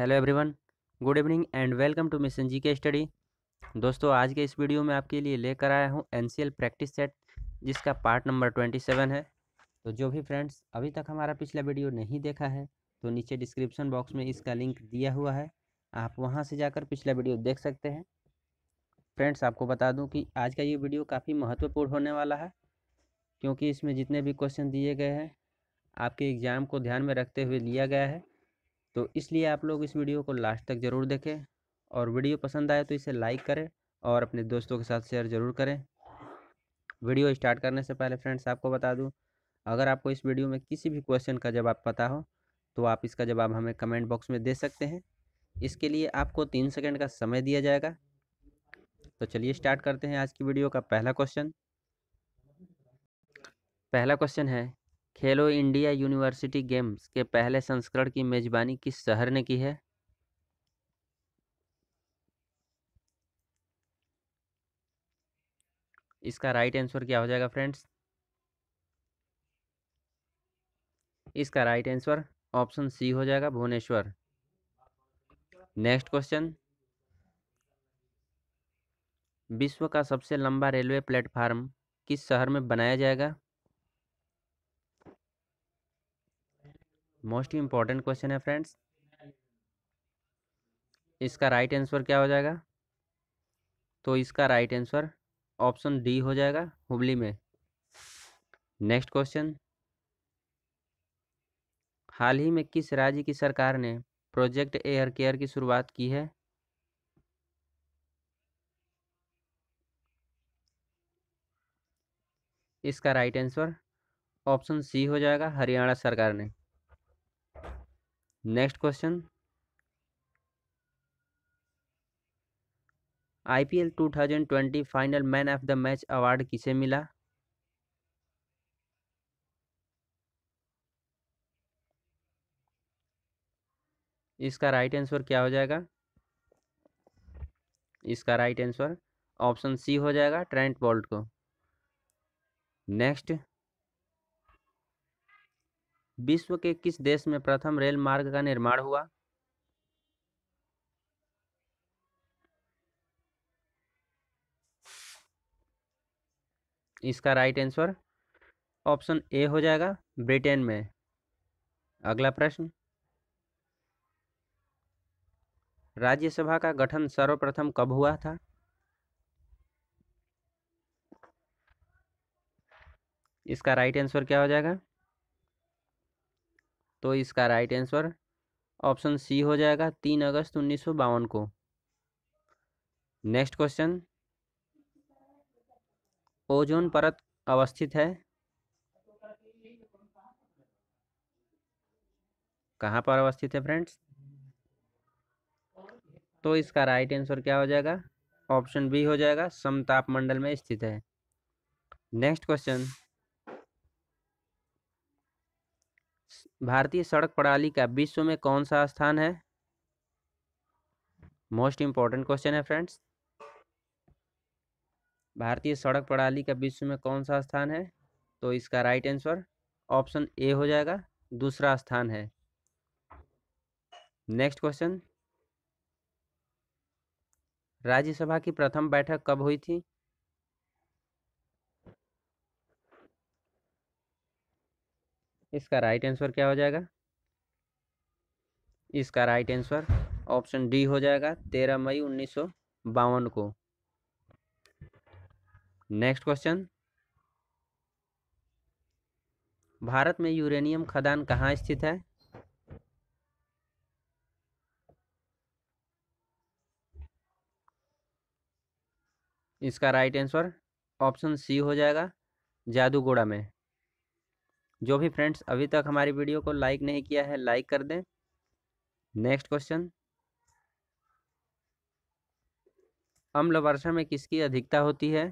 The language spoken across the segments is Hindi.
hello everyone good evening and welcome to mission G K study दोस्तों आज के इस वीडियो में आपके लिए लेकर आया हूँ एन प्रैक्टिस सेट जिसका पार्ट नंबर ट्वेंटी सेवन है तो जो भी फ्रेंड्स अभी तक हमारा पिछला वीडियो नहीं देखा है तो नीचे डिस्क्रिप्शन बॉक्स में इसका लिंक दिया हुआ है आप वहाँ से जाकर पिछला वीडियो देख सकते हैं फ्रेंड्स आपको बता दूँ कि आज का ये वीडियो काफ़ी महत्वपूर्ण होने वाला है क्योंकि इसमें जितने भी क्वेश्चन दिए गए हैं आपके एग्ज़ाम को ध्यान में रखते हुए लिया गया है तो इसलिए आप लोग इस वीडियो को लास्ट तक ज़रूर देखें और वीडियो पसंद आए तो इसे लाइक करें और अपने दोस्तों के साथ शेयर ज़रूर करें वीडियो स्टार्ट करने से पहले फ्रेंड्स आपको बता दूं अगर आपको इस वीडियो में किसी भी क्वेश्चन का जवाब पता हो तो आप इसका जवाब हमें कमेंट बॉक्स में दे सकते हैं इसके लिए आपको तीन सेकेंड का समय दिया जाएगा तो चलिए स्टार्ट करते हैं आज की वीडियो का पहला क्वेश्चन पहला क्वेश्चन है खेलो इंडिया यूनिवर्सिटी गेम्स के पहले संस्करण की मेजबानी किस शहर ने की है इसका राइट आंसर क्या हो जाएगा फ्रेंड्स इसका राइट आंसर ऑप्शन सी हो जाएगा भुवनेश्वर नेक्स्ट क्वेश्चन विश्व का सबसे लंबा रेलवे प्लेटफार्म किस शहर में बनाया जाएगा मोस्ट इंपॉर्टेंट क्वेश्चन है फ्रेंड्स इसका राइट right आंसर क्या हो जाएगा तो इसका राइट आंसर ऑप्शन डी हो जाएगा हुबली में नेक्स्ट क्वेश्चन हाल ही में किस राज्य की सरकार ने प्रोजेक्ट एयर केयर की शुरुआत की है इसका राइट आंसर ऑप्शन सी हो जाएगा हरियाणा सरकार ने next question IPL 2020 final man of the match award किसे मिला इसका राइट आंसर क्या हो जाएगा इसका राइट आंसर ऑप्शन सी हो जाएगा ट्रेंट बोल्ट को नेक्स्ट विश्व के किस देश में प्रथम रेल मार्ग का निर्माण हुआ इसका राइट आंसर ऑप्शन ए हो जाएगा ब्रिटेन में अगला प्रश्न राज्यसभा का गठन सर्वप्रथम कब हुआ था इसका राइट आंसर क्या हो जाएगा तो इसका राइट आंसर ऑप्शन सी हो जाएगा तीन अगस्त उन्नीस को नेक्स्ट क्वेश्चन ओजोन परत अवस्थित है कहाँ पर अवस्थित है फ्रेंड्स तो इसका राइट आंसर क्या हो जाएगा ऑप्शन बी हो जाएगा समताप मंडल में स्थित है नेक्स्ट क्वेश्चन भारतीय सड़क प्रणाली का विश्व में कौन सा स्थान है मोस्ट इंपॉर्टेंट क्वेश्चन है फ्रेंड्स भारतीय सड़क प्रणाली का विश्व में कौन सा स्थान है तो इसका राइट आंसर ऑप्शन ए हो जाएगा दूसरा स्थान है नेक्स्ट क्वेश्चन राज्यसभा की प्रथम बैठक कब हुई थी इसका राइट आंसर क्या हो जाएगा इसका राइट आंसर ऑप्शन डी हो जाएगा तेरह मई उन्नीस बावन को नेक्स्ट क्वेश्चन भारत में यूरेनियम खदान कहाँ स्थित है इसका राइट आंसर ऑप्शन सी हो जाएगा जादूगोड़ा में जो भी फ्रेंड्स अभी तक हमारी वीडियो को लाइक नहीं किया है लाइक कर दें नेक्स्ट क्वेश्चन अम्ल वर्षा में किसकी अधिकता होती है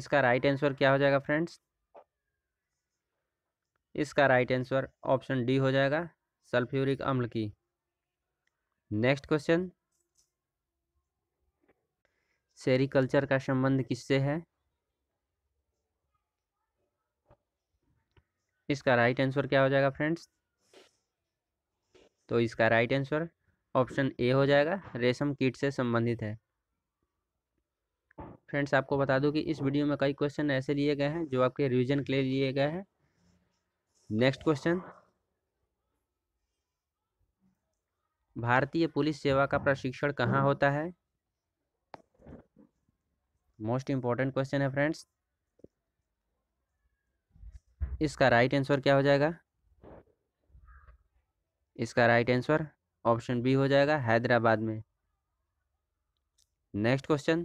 इसका राइट आंसर क्या हो जाएगा फ्रेंड्स इसका राइट आंसर ऑप्शन डी हो जाएगा सल्फ्यूरिक अम्ल की नेक्स्ट क्वेश्चन सेरिकल्चर का संबंध किससे है इसका राइट आंसर क्या हो जाएगा फ्रेंड्स तो इसका राइट आंसर ऑप्शन ए हो जाएगा रेशम कीट से संबंधित है फ्रेंड्स आपको बता दूं कि इस वीडियो में कई क्वेश्चन ऐसे लिए गए हैं जो आपके रिवीजन के लिए लिए गए हैं नेक्स्ट क्वेश्चन भारतीय पुलिस सेवा का प्रशिक्षण कहाँ होता है मोस्ट इंपॉर्टेंट क्वेश्चन है फ्रेंड्स इसका राइट आंसर क्या हो जाएगा इसका राइट आंसर ऑप्शन बी हो जाएगा हैदराबाद में नेक्स्ट क्वेश्चन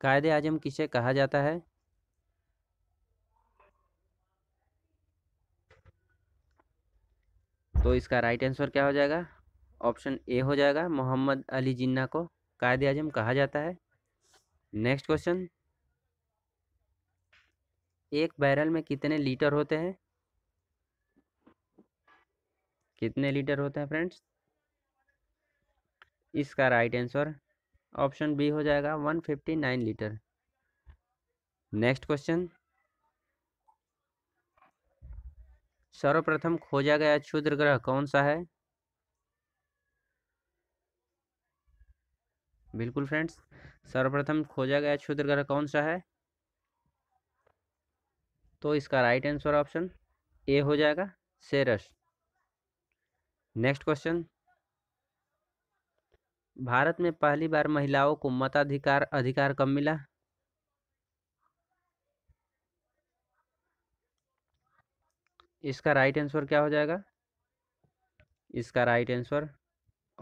कायदे आजम किसे कहा जाता है तो इसका राइट आंसर क्या हो जाएगा ऑप्शन ए हो जाएगा मोहम्मद अली जिन्ना को कायद आजम कहा जाता है नेक्स्ट क्वेश्चन एक बैरल में कितने लीटर होते हैं कितने लीटर होते हैं फ्रेंड्स इसका राइट आंसर ऑप्शन बी हो जाएगा one fifty nine litre next question सर्वप्रथम खोजा गया क्षुद्र ग्रह कौन सा है बिल्कुल फ्रेंड्स सर्वप्रथम खोजा गया क्षुद्र ग्रह कौन सा है तो इसका राइट आंसर ऑप्शन ए हो जाएगा सेरस नेक्स्ट क्वेश्चन भारत में पहली बार महिलाओं को मताधिकार अधिकार कब मिला इसका राइट आंसर क्या हो जाएगा इसका राइट आंसर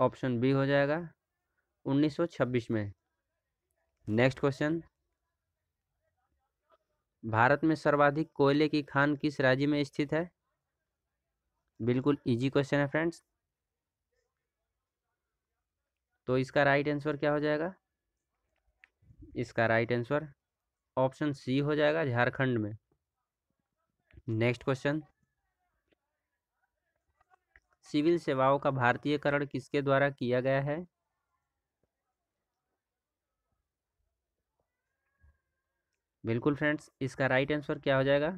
ऑप्शन बी हो जाएगा 1926 में नेक्स्ट क्वेश्चन भारत में सर्वाधिक कोयले की खान किस राज्य में स्थित है बिल्कुल इजी क्वेश्चन है फ्रेंड्स तो इसका राइट आंसर क्या हो जाएगा इसका राइट आंसर ऑप्शन सी हो जाएगा झारखंड में नेक्स्ट क्वेश्चन सिविल सेवाओं का भारतीयकरण किसके द्वारा किया गया है बिल्कुल फ्रेंड्स इसका राइट आंसर क्या हो जाएगा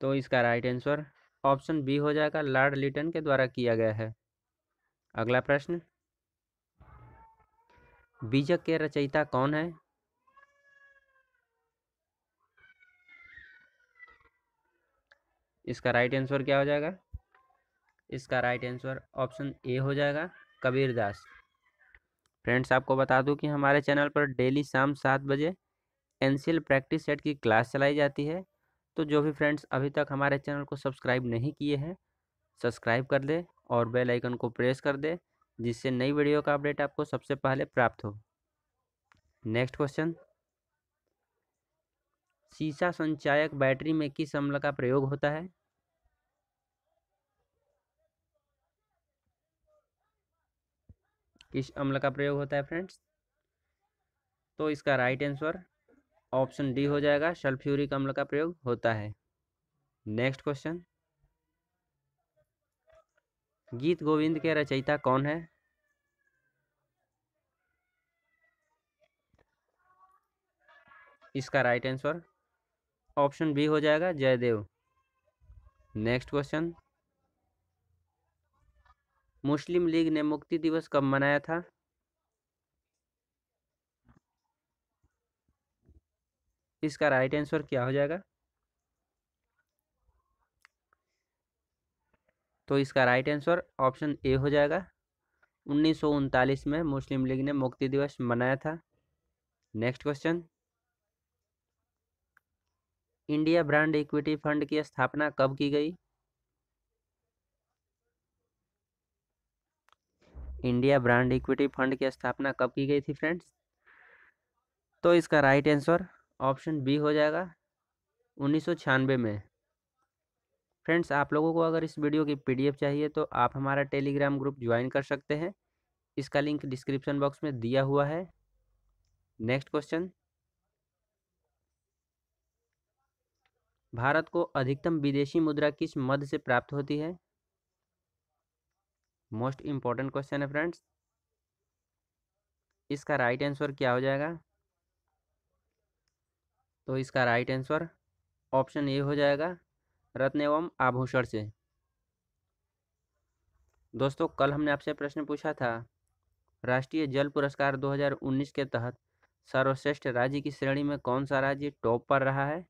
तो इसका राइट आंसर ऑप्शन बी हो जाएगा लॉर्ड लिटन के द्वारा किया गया है अगला प्रश्न बीजक के रचयिता कौन है इसका राइट आंसर क्या हो जाएगा इसका राइट आंसर ऑप्शन ए हो जाएगा कबीर दास फ्रेंड्स आपको बता दूं कि हमारे चैनल पर डेली शाम सात बजे एन प्रैक्टिस सेट की क्लास चलाई जाती है तो जो भी फ्रेंड्स अभी तक हमारे चैनल को सब्सक्राइब नहीं किए हैं सब्सक्राइब कर दे और बेल आइकन को प्रेस कर दे जिससे नई वीडियो का अपडेट आपको सबसे पहले प्राप्त हो नेक्स्ट क्वेश्चन शीशा संचायक बैटरी में किस अम्ल का प्रयोग होता है किस अम्ल का प्रयोग होता है फ्रेंड्स तो इसका राइट आंसर ऑप्शन डी हो जाएगा सल्फ्यूरिक अम्ल का प्रयोग होता है नेक्स्ट क्वेश्चन गीत गोविंद के रचयिता कौन है इसका राइट आंसर ऑप्शन बी हो जाएगा जयदेव नेक्स्ट क्वेश्चन मुस्लिम लीग ने मुक्ति दिवस कब मनाया था इसका राइट आंसर क्या हो जाएगा तो इसका राइट आंसर ऑप्शन ए हो जाएगा उन्नीस में मुस्लिम लीग ने मुक्ति दिवस मनाया था next question India brand equity fund की स्थापना कब की गई इंडिया ब्रांड इक्विटी फंड की स्थापना कब की गई थी फ्रेंड्स तो इसका राइट आंसर ऑप्शन बी हो जाएगा उन्नीस में फ्रेंड्स आप लोगों को अगर इस वीडियो की पीडीएफ चाहिए तो आप हमारा टेलीग्राम ग्रुप ज्वाइन कर सकते हैं इसका लिंक डिस्क्रिप्शन बॉक्स में दिया हुआ है नेक्स्ट क्वेश्चन भारत को अधिकतम विदेशी मुद्रा किस मद से प्राप्त होती है मोस्ट इम्पॉर्टेंट क्वेश्चन है फ्रेंड्स इसका राइट right आंसर क्या हो जाएगा तो इसका राइट आंसर ऑप्शन ए हो जाएगा रत्न एवं आभूषण से दोस्तों कल हमने आपसे प्रश्न पूछा था राष्ट्रीय जल पुरस्कार 2019 के तहत सर्वश्रेष्ठ राज्य की श्रेणी में कौन सा राज्य टॉप पर रहा है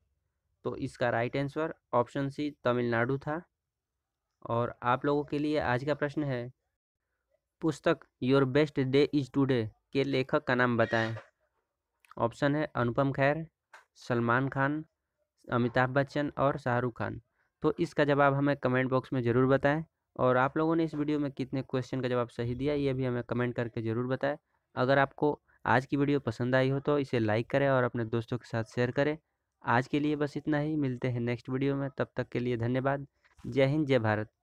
तो इसका right answer option C Tamil Nadu था और आप लोगों के लिए आज का प्रश्न है पुस्तक your best day is today के लेखक का नाम बताएं ऑप्शन है अनुपम खैर सलमान खान अमिताभ बच्चन और शाहरुख खान तो इसका जवाब हमें कमेंट बॉक्स में ज़रूर बताएं और आप लोगों ने इस वीडियो में कितने क्वेश्चन का जवाब सही दिया ये भी हमें कमेंट करके ज़रूर बताएं अगर आपको आज की वीडियो पसंद आई हो तो इसे लाइक करें और अपने दोस्तों के साथ शेयर करें आज के लिए बस इतना ही मिलते हैं नेक्स्ट वीडियो में तब तक के लिए धन्यवाद जय हिंद जय भारत